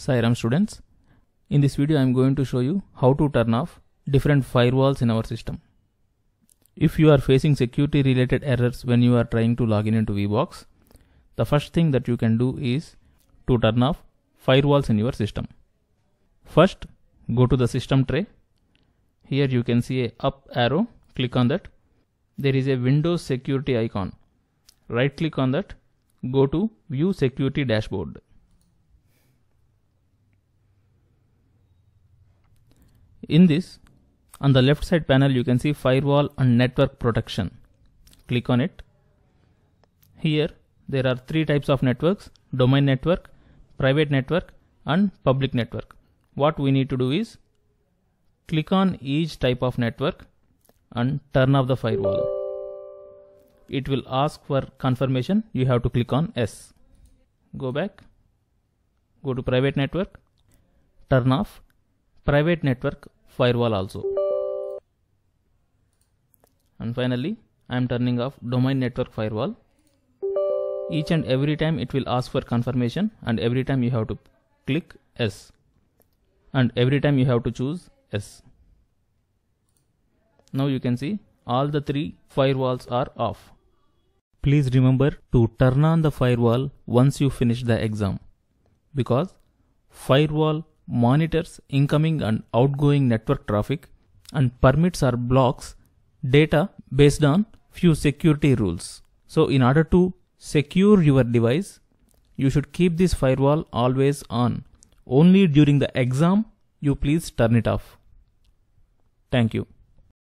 Sairam students, in this video I am going to show you how to turn off different firewalls in our system. If you are facing security related errors when you are trying to log in into VBox, the first thing that you can do is to turn off firewalls in your system. First, go to the system tray. Here you can see a up arrow, click on that. There is a Windows security icon. Right click on that, go to view security dashboard. In this, on the left side panel, you can see firewall and network protection. Click on it. Here, there are three types of networks, domain network, private network and public network. What we need to do is click on each type of network and turn off the firewall. It will ask for confirmation. You have to click on S. Go back. Go to private network. Turn off private network firewall also. And finally, I am turning off domain network firewall. Each and every time it will ask for confirmation and every time you have to click S. And every time you have to choose S. Now you can see all the three firewalls are off. Please remember to turn on the firewall once you finish the exam because firewall monitors incoming and outgoing network traffic and permits or blocks data based on few security rules. So in order to secure your device, you should keep this firewall always on. Only during the exam, you please turn it off. Thank you.